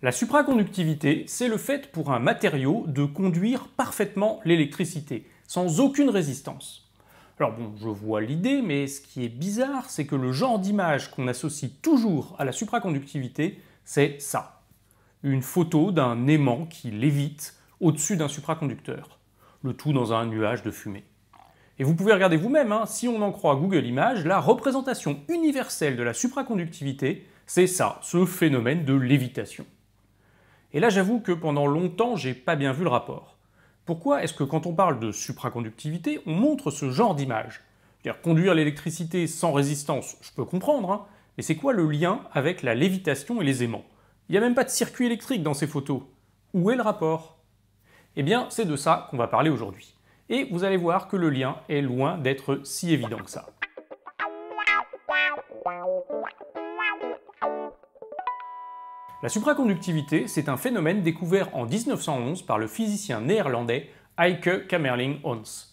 La supraconductivité, c'est le fait pour un matériau de conduire parfaitement l'électricité, sans aucune résistance. Alors bon, je vois l'idée, mais ce qui est bizarre, c'est que le genre d'image qu'on associe toujours à la supraconductivité, c'est ça. Une photo d'un aimant qui lévite au-dessus d'un supraconducteur, le tout dans un nuage de fumée. Et vous pouvez regarder vous-même, hein, si on en croit Google Images, la représentation universelle de la supraconductivité, c'est ça, ce phénomène de lévitation. Et là, j'avoue que pendant longtemps, j'ai pas bien vu le rapport. Pourquoi est-ce que quand on parle de supraconductivité, on montre ce genre d'image C'est-à-dire conduire l'électricité sans résistance, je peux comprendre, hein, mais c'est quoi le lien avec la lévitation et les aimants Il n'y a même pas de circuit électrique dans ces photos. Où est le rapport Eh bien, c'est de ça qu'on va parler aujourd'hui. Et vous allez voir que le lien est loin d'être si évident que ça. La supraconductivité, c'est un phénomène découvert en 1911 par le physicien néerlandais Heike Kamerling-Hons.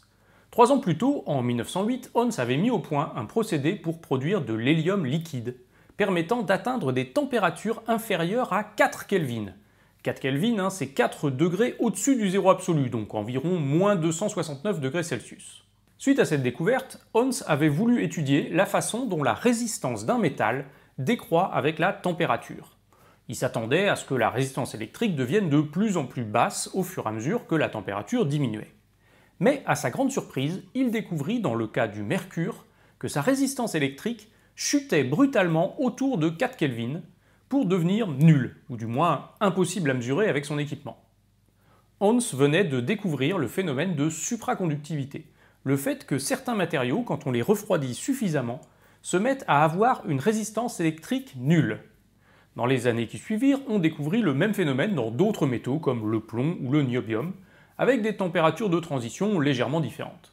Trois ans plus tôt, en 1908, Hons avait mis au point un procédé pour produire de l'hélium liquide, permettant d'atteindre des températures inférieures à 4 Kelvin. 4 Kelvin, hein, c'est 4 degrés au-dessus du zéro absolu, donc environ moins 269 degrés Celsius. Suite à cette découverte, Onnes avait voulu étudier la façon dont la résistance d'un métal décroît avec la température. Il s'attendait à ce que la résistance électrique devienne de plus en plus basse au fur et à mesure que la température diminuait. Mais à sa grande surprise, il découvrit dans le cas du mercure que sa résistance électrique chutait brutalement autour de 4 Kelvin pour devenir nulle, ou du moins impossible à mesurer avec son équipement. Hans venait de découvrir le phénomène de supraconductivité, le fait que certains matériaux, quand on les refroidit suffisamment, se mettent à avoir une résistance électrique nulle, dans les années qui suivirent, on découvrit le même phénomène dans d'autres métaux comme le plomb ou le niobium, avec des températures de transition légèrement différentes.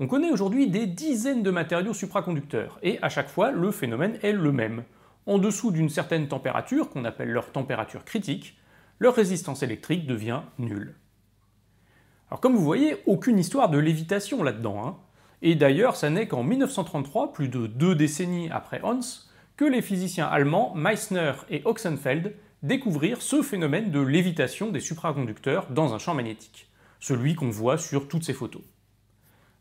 On connaît aujourd'hui des dizaines de matériaux supraconducteurs, et à chaque fois le phénomène est le même. En dessous d'une certaine température, qu'on appelle leur température critique, leur résistance électrique devient nulle. Alors comme vous voyez, aucune histoire de lévitation là-dedans. Hein. et d'ailleurs, ça n'est qu'en 1933, plus de deux décennies après Hans, que les physiciens allemands Meissner et Oxenfeld découvrirent ce phénomène de lévitation des supraconducteurs dans un champ magnétique, celui qu'on voit sur toutes ces photos.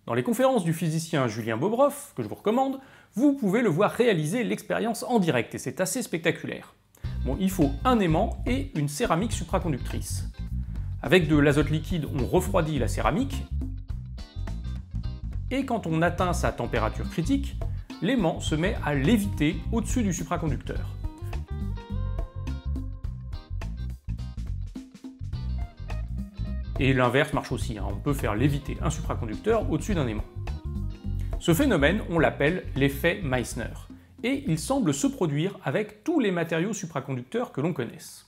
Dans les conférences du physicien Julien Bobroff, que je vous recommande, vous pouvez le voir réaliser l'expérience en direct et c'est assez spectaculaire. Bon, il faut un aimant et une céramique supraconductrice. Avec de l'azote liquide, on refroidit la céramique et quand on atteint sa température critique, l'aimant se met à léviter au-dessus du supraconducteur. Et l'inverse marche aussi, hein. on peut faire léviter un supraconducteur au-dessus d'un aimant. Ce phénomène, on l'appelle l'effet Meissner, et il semble se produire avec tous les matériaux supraconducteurs que l'on connaisse.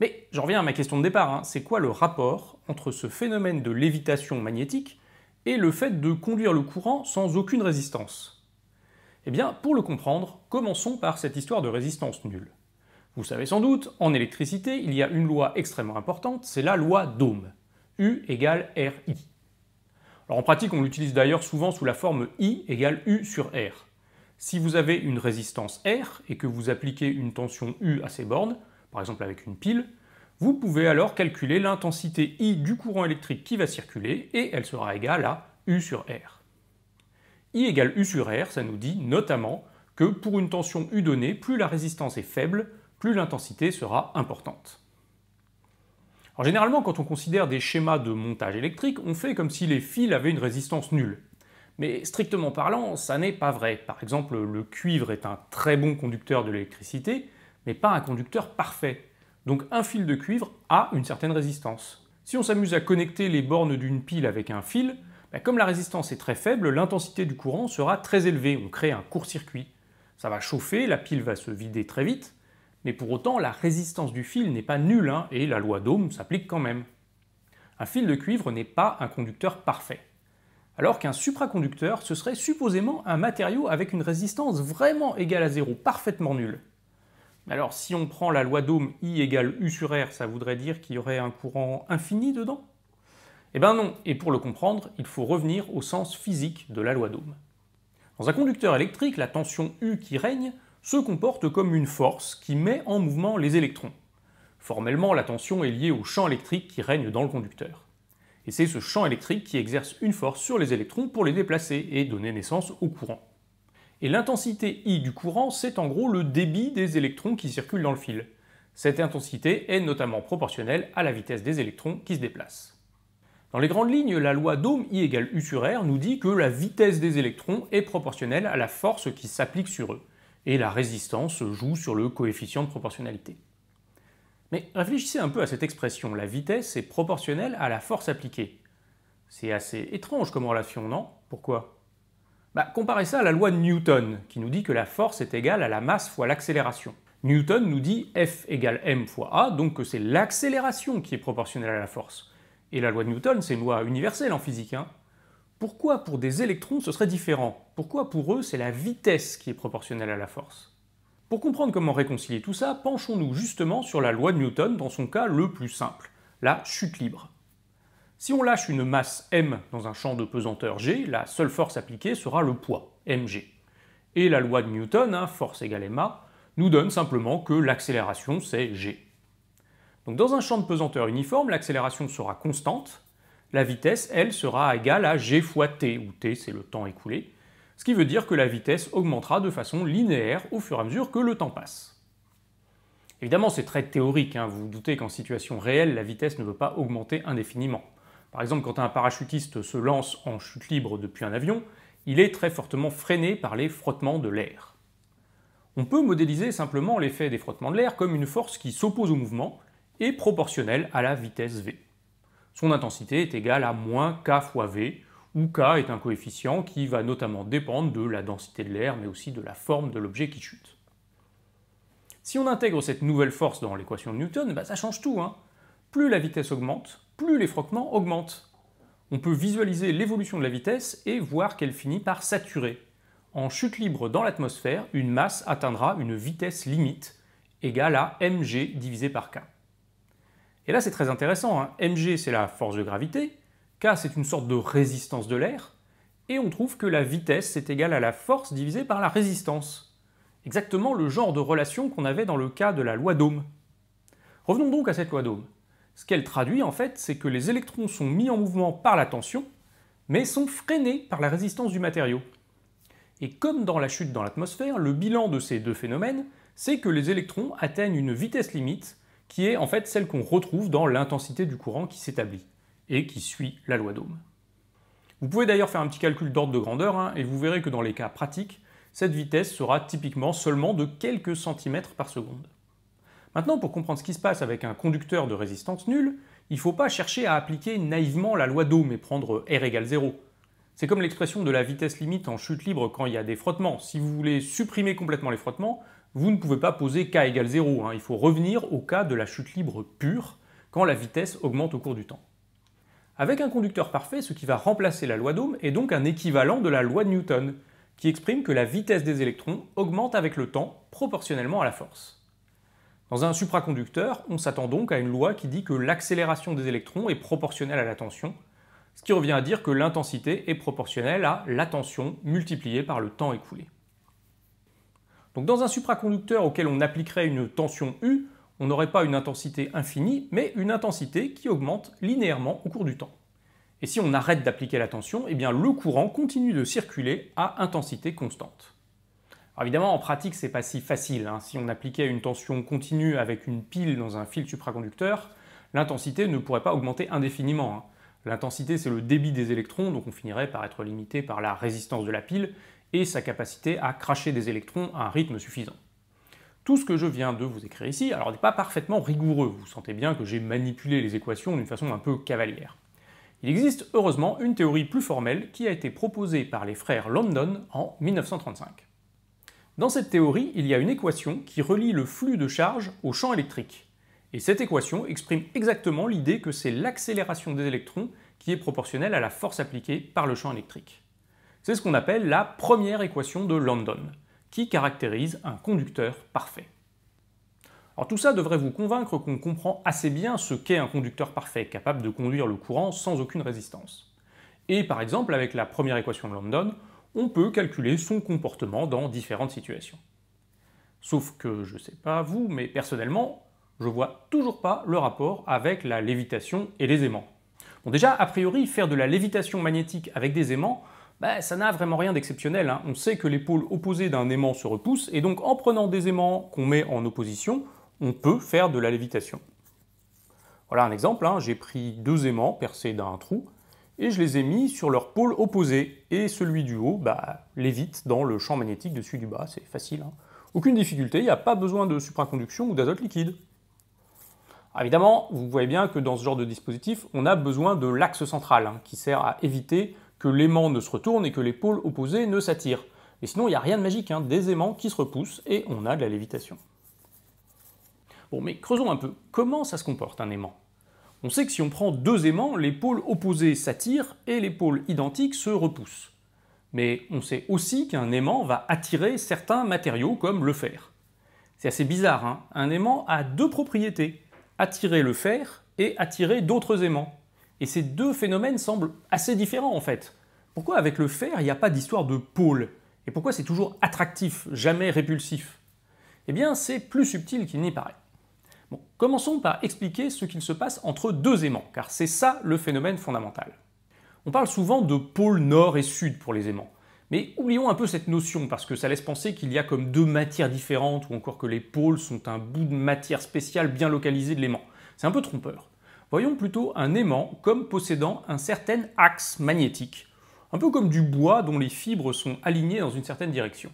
Mais j'en reviens à ma question de départ, hein. c'est quoi le rapport entre ce phénomène de lévitation magnétique et le fait de conduire le courant sans aucune résistance eh bien, pour le comprendre, commençons par cette histoire de résistance nulle. Vous savez sans doute, en électricité, il y a une loi extrêmement importante, c'est la loi d'Ohm. U égale RI. Alors en pratique, on l'utilise d'ailleurs souvent sous la forme I égale U sur R. Si vous avez une résistance R et que vous appliquez une tension U à ses bornes, par exemple avec une pile, vous pouvez alors calculer l'intensité I du courant électrique qui va circuler et elle sera égale à U sur R. I égale U sur R, ça nous dit notamment que pour une tension U donnée, plus la résistance est faible, plus l'intensité sera importante. Alors généralement, quand on considère des schémas de montage électrique, on fait comme si les fils avaient une résistance nulle. Mais strictement parlant, ça n'est pas vrai. Par exemple, le cuivre est un très bon conducteur de l'électricité, mais pas un conducteur parfait. Donc un fil de cuivre a une certaine résistance. Si on s'amuse à connecter les bornes d'une pile avec un fil, bah, comme la résistance est très faible, l'intensité du courant sera très élevée. On crée un court-circuit. Ça va chauffer, la pile va se vider très vite, mais pour autant, la résistance du fil n'est pas nulle hein, et la loi d'Ohm s'applique quand même. Un fil de cuivre n'est pas un conducteur parfait. Alors qu'un supraconducteur, ce serait supposément un matériau avec une résistance vraiment égale à zéro, parfaitement nulle. Alors si on prend la loi d'Ohm I égale U sur R, ça voudrait dire qu'il y aurait un courant infini dedans eh bien non, et pour le comprendre, il faut revenir au sens physique de la loi d'Ohm. Dans un conducteur électrique, la tension U qui règne se comporte comme une force qui met en mouvement les électrons. Formellement, la tension est liée au champ électrique qui règne dans le conducteur. Et c'est ce champ électrique qui exerce une force sur les électrons pour les déplacer et donner naissance au courant. Et l'intensité I du courant, c'est en gros le débit des électrons qui circulent dans le fil. Cette intensité est notamment proportionnelle à la vitesse des électrons qui se déplacent. Dans les grandes lignes, la loi d'Ohm I égale U sur R nous dit que la vitesse des électrons est proportionnelle à la force qui s'applique sur eux, et la résistance joue sur le coefficient de proportionnalité. Mais réfléchissez un peu à cette expression, la vitesse est proportionnelle à la force appliquée. C'est assez étrange comme relation, non Pourquoi bah, Comparez ça à la loi de Newton, qui nous dit que la force est égale à la masse fois l'accélération. Newton nous dit F égale m fois a, donc que c'est l'accélération qui est proportionnelle à la force. Et la loi de Newton, c'est une loi universelle en physique. Hein. Pourquoi pour des électrons ce serait différent Pourquoi pour eux c'est la vitesse qui est proportionnelle à la force Pour comprendre comment réconcilier tout ça, penchons-nous justement sur la loi de Newton, dans son cas le plus simple, la chute libre. Si on lâche une masse m dans un champ de pesanteur g, la seule force appliquée sera le poids, mg. Et la loi de Newton, hein, force égale ma, nous donne simplement que l'accélération c'est g. Donc dans un champ de pesanteur uniforme, l'accélération sera constante, la vitesse, elle, sera égale à g fois t, où t c'est le temps écoulé, ce qui veut dire que la vitesse augmentera de façon linéaire au fur et à mesure que le temps passe. Évidemment, c'est très théorique, hein. vous vous doutez qu'en situation réelle, la vitesse ne veut pas augmenter indéfiniment. Par exemple, quand un parachutiste se lance en chute libre depuis un avion, il est très fortement freiné par les frottements de l'air. On peut modéliser simplement l'effet des frottements de l'air comme une force qui s'oppose au mouvement est proportionnelle à la vitesse v. Son intensité est égale à moins k fois v, où k est un coefficient qui va notamment dépendre de la densité de l'air, mais aussi de la forme de l'objet qui chute. Si on intègre cette nouvelle force dans l'équation de Newton, bah, ça change tout. Hein. plus la vitesse augmente, plus les frottements augmentent. On peut visualiser l'évolution de la vitesse et voir qu'elle finit par saturer. En chute libre dans l'atmosphère, une masse atteindra une vitesse limite égale à mg divisé par k. Et là, c'est très intéressant. Hein. mg, c'est la force de gravité, k, c'est une sorte de résistance de l'air, et on trouve que la vitesse, est égale à la force divisée par la résistance. Exactement le genre de relation qu'on avait dans le cas de la loi d'Ohm. Revenons donc à cette loi d'Ohm. Ce qu'elle traduit, en fait, c'est que les électrons sont mis en mouvement par la tension, mais sont freinés par la résistance du matériau. Et comme dans la chute dans l'atmosphère, le bilan de ces deux phénomènes, c'est que les électrons atteignent une vitesse limite qui est en fait celle qu'on retrouve dans l'intensité du courant qui s'établit et qui suit la loi d'Ohm. Vous pouvez d'ailleurs faire un petit calcul d'ordre de grandeur hein, et vous verrez que dans les cas pratiques, cette vitesse sera typiquement seulement de quelques centimètres par seconde. Maintenant, pour comprendre ce qui se passe avec un conducteur de résistance nulle, il ne faut pas chercher à appliquer naïvement la loi d'Ohm et prendre R égale 0. C'est comme l'expression de la vitesse limite en chute libre quand il y a des frottements. Si vous voulez supprimer complètement les frottements, vous ne pouvez pas poser k égale 0. Hein. Il faut revenir au cas de la chute libre pure quand la vitesse augmente au cours du temps. Avec un conducteur parfait, ce qui va remplacer la loi d'Ohm est donc un équivalent de la loi de Newton, qui exprime que la vitesse des électrons augmente avec le temps proportionnellement à la force. Dans un supraconducteur, on s'attend donc à une loi qui dit que l'accélération des électrons est proportionnelle à la tension, ce qui revient à dire que l'intensité est proportionnelle à la tension multipliée par le temps écoulé. Donc dans un supraconducteur auquel on appliquerait une tension U, on n'aurait pas une intensité infinie, mais une intensité qui augmente linéairement au cours du temps. Et si on arrête d'appliquer la tension, eh bien le courant continue de circuler à intensité constante. évidemment, en pratique, c'est pas si facile. Hein. Si on appliquait une tension continue avec une pile dans un fil supraconducteur, l'intensité ne pourrait pas augmenter indéfiniment. Hein. L'intensité, c'est le débit des électrons, donc on finirait par être limité par la résistance de la pile, et sa capacité à cracher des électrons à un rythme suffisant. Tout ce que je viens de vous écrire ici, alors n'est pas parfaitement rigoureux, vous sentez bien que j'ai manipulé les équations d'une façon un peu cavalière. Il existe heureusement une théorie plus formelle qui a été proposée par les frères London en 1935. Dans cette théorie, il y a une équation qui relie le flux de charge au champ électrique. Et cette équation exprime exactement l'idée que c'est l'accélération des électrons qui est proportionnelle à la force appliquée par le champ électrique. C'est ce qu'on appelle la première équation de London, qui caractérise un conducteur parfait. Alors tout ça devrait vous convaincre qu'on comprend assez bien ce qu'est un conducteur parfait capable de conduire le courant sans aucune résistance. Et par exemple, avec la première équation de London, on peut calculer son comportement dans différentes situations. Sauf que, je ne sais pas vous, mais personnellement, je vois toujours pas le rapport avec la lévitation et les aimants. Bon déjà, a priori, faire de la lévitation magnétique avec des aimants, bah, ça n'a vraiment rien d'exceptionnel. Hein. On sait que les pôles opposés d'un aimant se repoussent, et donc en prenant des aimants qu'on met en opposition, on peut faire de la lévitation. Voilà un exemple, hein. j'ai pris deux aimants percés d'un trou, et je les ai mis sur leur pôles opposé, et celui du haut bah, lévite dans le champ magnétique dessus du bas, c'est facile. Hein. Aucune difficulté, il n'y a pas besoin de supraconduction ou d'azote liquide. Évidemment, vous voyez bien que dans ce genre de dispositif, on a besoin de l'axe central, qui sert à éviter que l'aimant ne se retourne et que les pôles opposés ne s'attirent. Et sinon, il n'y a rien de magique, hein. des aimants qui se repoussent et on a de la lévitation. Bon, mais creusons un peu. Comment ça se comporte un aimant On sait que si on prend deux aimants, les pôles opposés s'attirent et les pôles identiques se repoussent. Mais on sait aussi qu'un aimant va attirer certains matériaux comme le fer. C'est assez bizarre, hein. un aimant a deux propriétés, attirer le fer et attirer d'autres aimants. Et ces deux phénomènes semblent assez différents en fait. Pourquoi avec le fer, il n'y a pas d'histoire de pôle Et pourquoi c'est toujours attractif, jamais répulsif Eh bien, c'est plus subtil qu'il n'y paraît. Bon, commençons par expliquer ce qu'il se passe entre deux aimants, car c'est ça le phénomène fondamental. On parle souvent de pôle nord et sud pour les aimants. Mais oublions un peu cette notion parce que ça laisse penser qu'il y a comme deux matières différentes ou encore que les pôles sont un bout de matière spéciale bien localisé de l'aimant. C'est un peu trompeur. Voyons plutôt un aimant comme possédant un certain axe magnétique, un peu comme du bois dont les fibres sont alignées dans une certaine direction.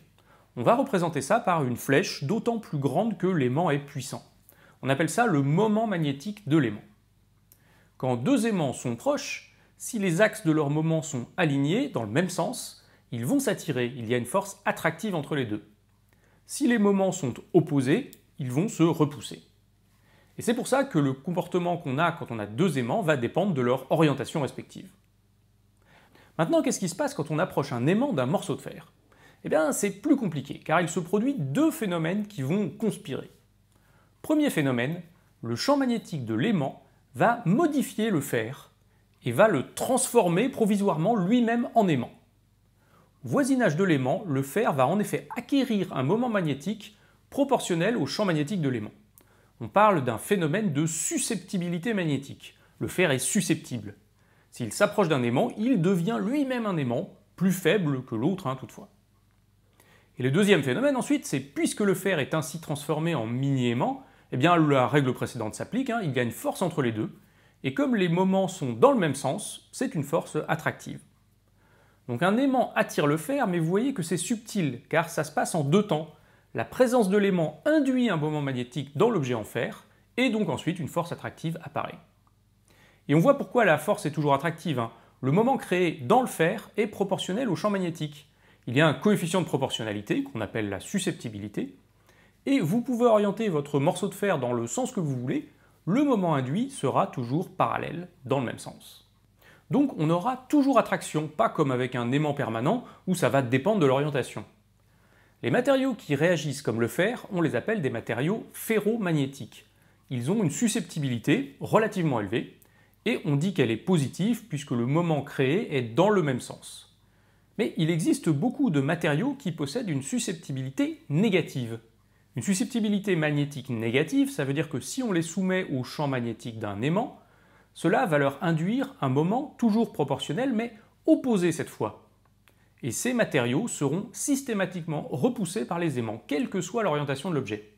On va représenter ça par une flèche d'autant plus grande que l'aimant est puissant. On appelle ça le moment magnétique de l'aimant. Quand deux aimants sont proches, si les axes de leurs moments sont alignés dans le même sens, ils vont s'attirer, il y a une force attractive entre les deux. Si les moments sont opposés, ils vont se repousser. Et c'est pour ça que le comportement qu'on a quand on a deux aimants va dépendre de leur orientation respective. Maintenant, qu'est-ce qui se passe quand on approche un aimant d'un morceau de fer Eh bien, c'est plus compliqué, car il se produit deux phénomènes qui vont conspirer. Premier phénomène, le champ magnétique de l'aimant va modifier le fer et va le transformer provisoirement lui-même en aimant. Au voisinage de l'aimant, le fer va en effet acquérir un moment magnétique proportionnel au champ magnétique de l'aimant on parle d'un phénomène de susceptibilité magnétique. Le fer est susceptible. S'il s'approche d'un aimant, il devient lui-même un aimant, plus faible que l'autre hein, toutefois. Et le deuxième phénomène ensuite, c'est puisque le fer est ainsi transformé en mini-aimant, eh bien la règle précédente s'applique, y hein, il une force entre les deux, et comme les moments sont dans le même sens, c'est une force attractive. Donc un aimant attire le fer, mais vous voyez que c'est subtil, car ça se passe en deux temps la présence de l'aimant induit un moment magnétique dans l'objet en fer, et donc ensuite une force attractive apparaît. Et on voit pourquoi la force est toujours attractive. Hein. Le moment créé dans le fer est proportionnel au champ magnétique. Il y a un coefficient de proportionnalité qu'on appelle la susceptibilité, et vous pouvez orienter votre morceau de fer dans le sens que vous voulez, le moment induit sera toujours parallèle dans le même sens. Donc on aura toujours attraction, pas comme avec un aimant permanent où ça va dépendre de l'orientation. Les matériaux qui réagissent comme le fer, on les appelle des matériaux ferromagnétiques. Ils ont une susceptibilité relativement élevée, et on dit qu'elle est positive puisque le moment créé est dans le même sens. Mais il existe beaucoup de matériaux qui possèdent une susceptibilité négative. Une susceptibilité magnétique négative, ça veut dire que si on les soumet au champ magnétique d'un aimant, cela va leur induire un moment toujours proportionnel mais opposé cette fois, et ces matériaux seront systématiquement repoussés par les aimants, quelle que soit l'orientation de l'objet.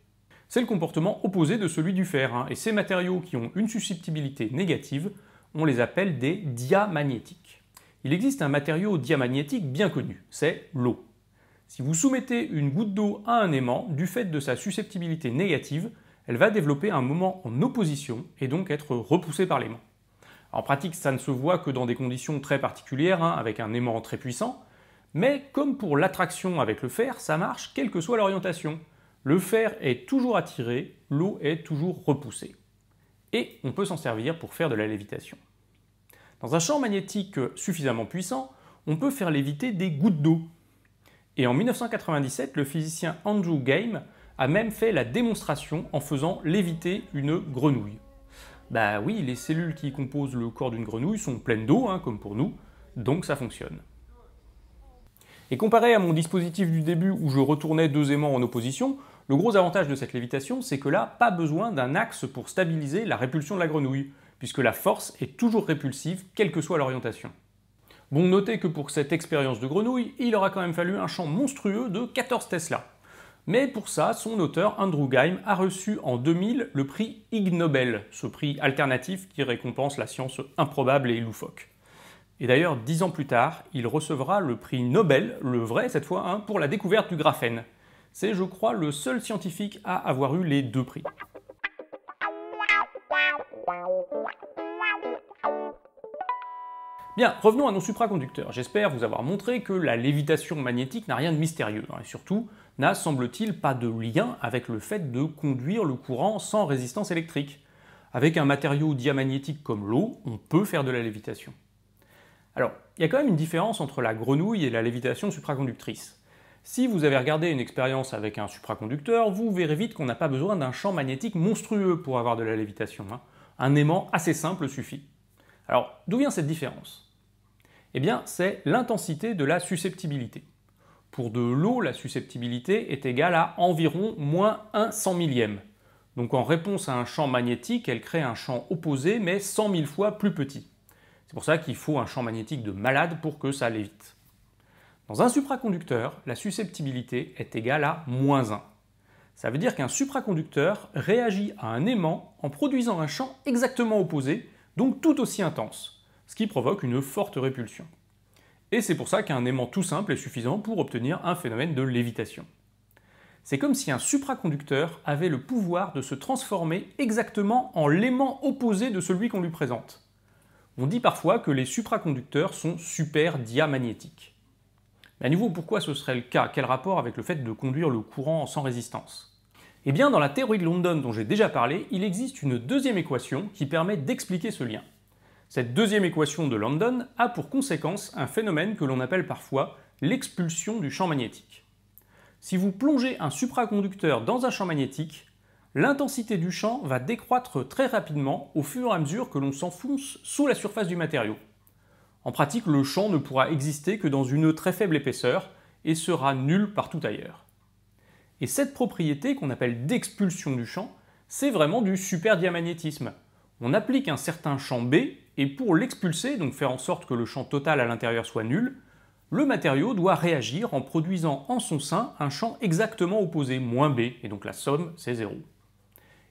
C'est le comportement opposé de celui du fer, hein. et ces matériaux qui ont une susceptibilité négative, on les appelle des diamagnétiques. Il existe un matériau diamagnétique bien connu, c'est l'eau. Si vous soumettez une goutte d'eau à un aimant, du fait de sa susceptibilité négative, elle va développer un moment en opposition et donc être repoussée par l'aimant. En pratique, ça ne se voit que dans des conditions très particulières, hein, avec un aimant très puissant, mais comme pour l'attraction avec le fer, ça marche quelle que soit l'orientation. Le fer est toujours attiré, l'eau est toujours repoussée. Et on peut s'en servir pour faire de la lévitation. Dans un champ magnétique suffisamment puissant, on peut faire léviter des gouttes d'eau. Et en 1997, le physicien Andrew Game a même fait la démonstration en faisant léviter une grenouille. Bah oui, les cellules qui composent le corps d'une grenouille sont pleines d'eau, hein, comme pour nous, donc ça fonctionne. Et comparé à mon dispositif du début où je retournais deux aimants en opposition, le gros avantage de cette lévitation, c'est que là, pas besoin d'un axe pour stabiliser la répulsion de la grenouille, puisque la force est toujours répulsive, quelle que soit l'orientation. Bon, notez que pour cette expérience de grenouille, il aura quand même fallu un champ monstrueux de 14 Tesla. Mais pour ça, son auteur, Andrew Geim, a reçu en 2000 le prix Ig Nobel, ce prix alternatif qui récompense la science improbable et loufoque. Et d'ailleurs, dix ans plus tard, il recevra le prix Nobel, le vrai cette fois, hein, pour la découverte du graphène. C'est, je crois, le seul scientifique à avoir eu les deux prix. Bien, revenons à nos supraconducteurs. J'espère vous avoir montré que la lévitation magnétique n'a rien de mystérieux, hein, et surtout n'a, semble-t-il, pas de lien avec le fait de conduire le courant sans résistance électrique. Avec un matériau diamagnétique comme l'eau, on peut faire de la lévitation. Alors, il y a quand même une différence entre la grenouille et la lévitation supraconductrice. Si vous avez regardé une expérience avec un supraconducteur, vous verrez vite qu'on n'a pas besoin d'un champ magnétique monstrueux pour avoir de la lévitation. Hein. Un aimant assez simple suffit. Alors, d'où vient cette différence Eh bien, c'est l'intensité de la susceptibilité. Pour de l'eau, la susceptibilité est égale à environ moins 1 cent millième. Donc en réponse à un champ magnétique, elle crée un champ opposé mais 100 000 fois plus petit. C'est pour ça qu'il faut un champ magnétique de malade pour que ça lévite. Dans un supraconducteur, la susceptibilité est égale à moins 1. Ça veut dire qu'un supraconducteur réagit à un aimant en produisant un champ exactement opposé, donc tout aussi intense, ce qui provoque une forte répulsion. Et c'est pour ça qu'un aimant tout simple est suffisant pour obtenir un phénomène de lévitation. C'est comme si un supraconducteur avait le pouvoir de se transformer exactement en l'aimant opposé de celui qu'on lui présente. On dit parfois que les supraconducteurs sont super diamagnétiques. Mais à nouveau, pourquoi ce serait le cas Quel rapport avec le fait de conduire le courant sans résistance Eh bien, dans la théorie de London dont j'ai déjà parlé, il existe une deuxième équation qui permet d'expliquer ce lien. Cette deuxième équation de London a pour conséquence un phénomène que l'on appelle parfois l'expulsion du champ magnétique. Si vous plongez un supraconducteur dans un champ magnétique, l'intensité du champ va décroître très rapidement au fur et à mesure que l'on s'enfonce sous la surface du matériau. En pratique, le champ ne pourra exister que dans une très faible épaisseur et sera nul partout ailleurs. Et cette propriété qu'on appelle d'expulsion du champ, c'est vraiment du superdiamagnétisme. On applique un certain champ B et pour l'expulser, donc faire en sorte que le champ total à l'intérieur soit nul, le matériau doit réagir en produisant en son sein un champ exactement opposé, moins B, et donc la somme c'est 0.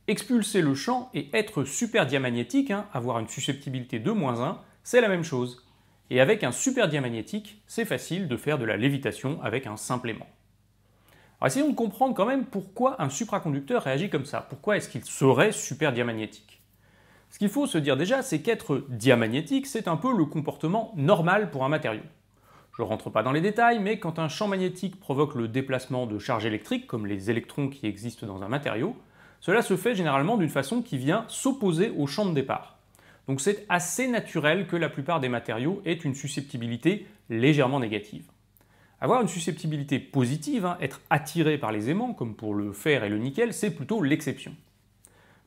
Expulser le champ et être super diamagnétique, hein, avoir une susceptibilité de moins 1, c'est la même chose. Et avec un super diamagnétique, c'est facile de faire de la lévitation avec un simple aimant. essayons de comprendre quand même pourquoi un supraconducteur réagit comme ça, pourquoi est-ce qu'il serait super diamagnétique Ce qu'il faut se dire déjà, c'est qu'être diamagnétique, c'est un peu le comportement normal pour un matériau. Je ne rentre pas dans les détails, mais quand un champ magnétique provoque le déplacement de charges électriques, comme les électrons qui existent dans un matériau, cela se fait généralement d'une façon qui vient s'opposer au champ de départ. Donc c'est assez naturel que la plupart des matériaux aient une susceptibilité légèrement négative. Avoir une susceptibilité positive, hein, être attiré par les aimants, comme pour le fer et le nickel, c'est plutôt l'exception.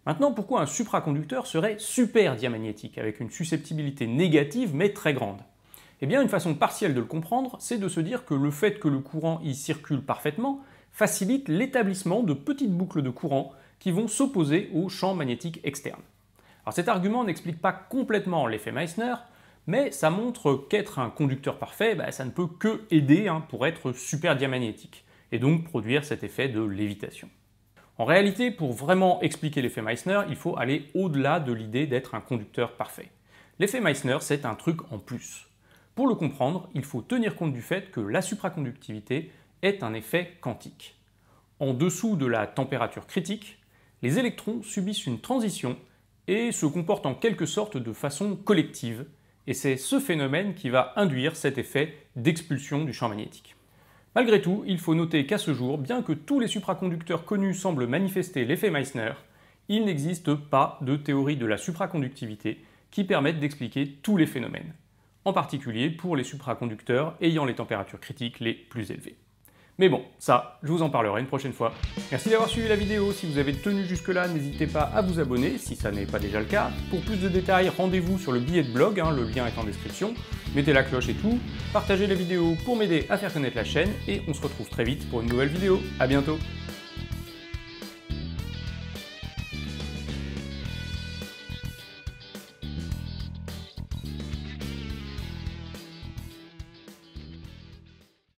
Maintenant, pourquoi un supraconducteur serait super diamagnétique, avec une susceptibilité négative mais très grande Eh bien, une façon partielle de le comprendre, c'est de se dire que le fait que le courant y circule parfaitement facilite l'établissement de petites boucles de courant qui vont s'opposer au champ magnétique externe. Alors cet argument n'explique pas complètement l'effet Meissner, mais ça montre qu'être un conducteur parfait, bah, ça ne peut que aider hein, pour être super diamagnétique, et donc produire cet effet de lévitation. En réalité, pour vraiment expliquer l'effet Meissner, il faut aller au-delà de l'idée d'être un conducteur parfait. L'effet Meissner, c'est un truc en plus. Pour le comprendre, il faut tenir compte du fait que la supraconductivité est un effet quantique. En dessous de la température critique, les électrons subissent une transition et se comportent en quelque sorte de façon collective, et c'est ce phénomène qui va induire cet effet d'expulsion du champ magnétique. Malgré tout, il faut noter qu'à ce jour, bien que tous les supraconducteurs connus semblent manifester l'effet Meissner, il n'existe pas de théorie de la supraconductivité qui permette d'expliquer tous les phénomènes, en particulier pour les supraconducteurs ayant les températures critiques les plus élevées. Mais bon, ça, je vous en parlerai une prochaine fois. Merci d'avoir suivi la vidéo. Si vous avez tenu jusque-là, n'hésitez pas à vous abonner si ça n'est pas déjà le cas. Pour plus de détails, rendez-vous sur le billet de blog, hein, le lien est en description. Mettez la cloche et tout. Partagez la vidéo pour m'aider à faire connaître la chaîne et on se retrouve très vite pour une nouvelle vidéo. A bientôt